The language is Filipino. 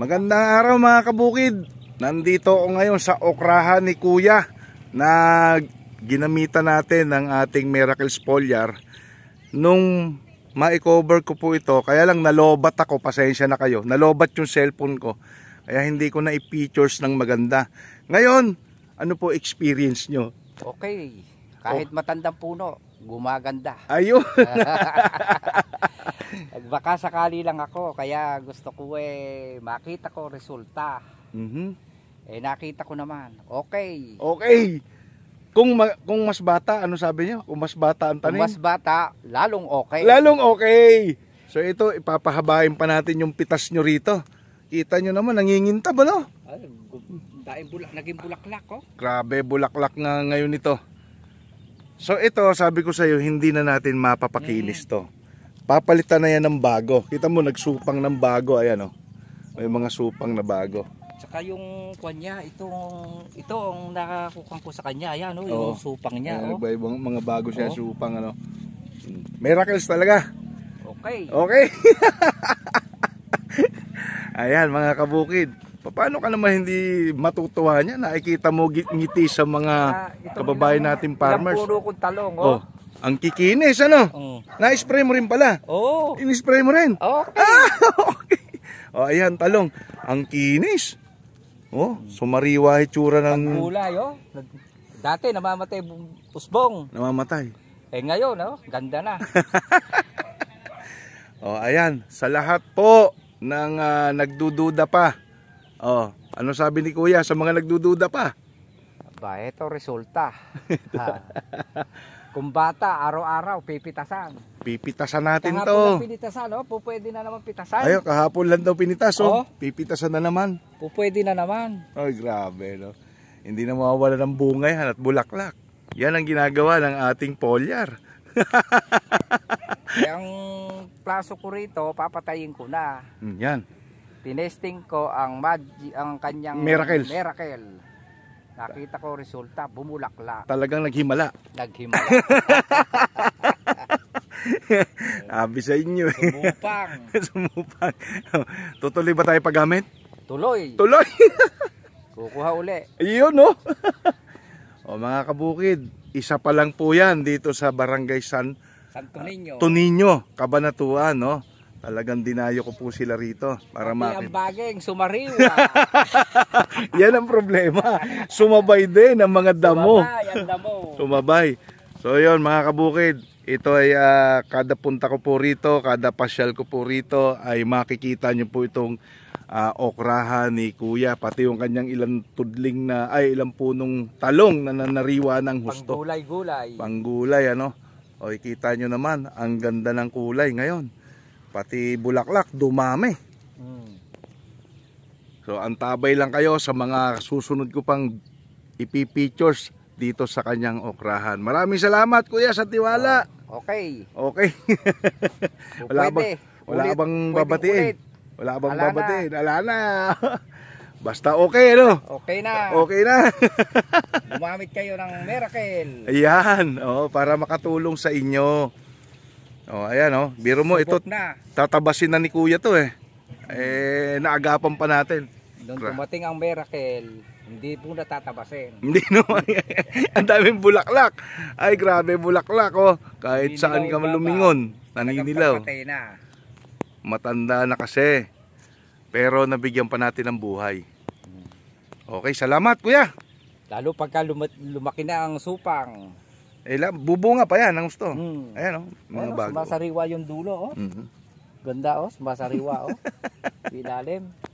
Magandang araw mga kabukid. Nandito ako ngayon sa okrahan ni Kuya na ginamitan natin ng ating Miracle Foliar nung ma-cover ko po ito. Kaya lang nalobat ako, pasensya na kayo. Nalobat yung cellphone ko. Kaya hindi ko na i-pictures ng maganda. Ngayon, ano po experience nyo? Okay. Kahit oh. matandang puno, gumaganda. Ayun. Baka sakali lang ako, kaya gusto ko eh, makita ko resulta. Mm-hmm. Eh nakita ko naman, okay. Okay. Kung ma- kung mas bata, ano sabi niyo? Kung mas bata ang tanim. Kung mas bata, lalong okay. Lalong okay. So ito, ipapahabain pa natin yung pitas niyo rito. Kita niyo naman, nangingintab ano? Ay, dahil bulak, naging bulaklak oh. Grabe, bulaklak nga ngayon ito. So ito, sabi ko sa iyo, hindi na natin mapapakinis mm. to. Papalitan na yan ng bago. Kita mo, nagsupang ng bago. Ayan, oh. May mga supang na bago. Tsaka yung niya, itong, ito ang nakakukang ko sa kanya. Ayan, oh, yung Oo. Oh. supang niya. Ayan, oh. Iba-ibang mga bago siya, Oo. Oh. supang, ano. Hmm. Miracles talaga. Okay. Okay. Ayan mga kabukid. Paano ka naman hindi matutuwa niya? Nakikita mo ngiti sa mga Ah, kababayan ilang- nating ilang farmers. Puro kong talong, oh. Oh, ang kikinis, ano? Oo. Oh. Na-spray mo rin pala? Oo. Oh. In-spray mo rin? Oh, okay. Ah, okay. O, ayan, talong. Ang kinis. Oh, sumariwa hitsura ng... Ang gulay, oh. Dati namamatay pusbong. Namamatay. Eh ngayon, oh, ganda na. oh, ayan, sa lahat po ng uh, nagdududa pa. Oh, ano sabi ni Kuya sa mga nagdududa pa? ba? Ito resulta. Ah. Kung bata, araw-araw, pipitasan. Pipitasan natin kahapon to. Kahapon na pinitasan, no? Oh. Pupwede na naman pitasan. Ayo, kahapon lang daw pinitas, oh. oh. Pipitasan na naman. Pupwede na naman. Ay, grabe, no? Hindi na mawawala ng bunga at bulaklak. Yan ang ginagawa ng ating polyar. Yang plaso ko rito, papatayin ko na. Hmm, yan. Tinesting ko ang, mag ang kanyang... Miracles. Miracle. Nakita ko resulta, bumulaklak. Talagang naghimala. Naghimala. Abi sa inyo. Eh. Sumupang. Sumupang. Tutuloy ba tayo paggamit? Tuloy. Tuloy. Kukuha uli. Iyon no. o mga kabukid, isa pa lang po yan dito sa Barangay San Santo Niño. Uh, Toninyo, Kabanatuan no. Talagang dinayo ko po sila rito para okay, makita. ang sumariwa. Ah. Yan ang problema. Sumabay din ang mga damo. Sumabay damo. Sumabay. So yon mga kabukid, ito ay uh, kada punta ko po rito, kada pasyal ko po rito ay makikita nyo po itong uh, ah, okrahan ni kuya pati yung kanyang ilang tudling na ay ilang punong talong na nanariwa ng husto. Panggulay-gulay. Panggulay ano. O kita nyo naman ang ganda ng kulay ngayon pati bulaklak dumami hmm. so antabay lang kayo sa mga susunod ko pang ipipictures dito sa kanyang okrahan maraming salamat kuya sa tiwala uh, okay okay wala pwede. bang wala ulit, bang babatiin ulit. wala bang alana. babatiin ala Basta okay, ano? Okay na. Okay na. Gumamit kayo ng miracle. Ayan, oh, para makatulong sa inyo. Oh, ayan oh. Biro mo ito. Tatabasin na ni Kuya to eh. Eh naagapan pa natin. Nung dumating ang Merakel, hindi po natatabasin. Hindi no. ang daming bulaklak. Ay grabe bulaklak oh. Kahit saan ka man lumingon, naninilaw. Na. Matanda na kasi. Pero nabigyan pa natin ng buhay. Okay, salamat kuya. Lalo pagka lumaki na ang supang. Eh, bubunga pa yan ang gusto. Mm. Ayan oh, mga Ayan, oh, bago. Sumasariwa yung dulo oh. Mm -hmm. Ganda oh, sumasariwa oh. Ilalim.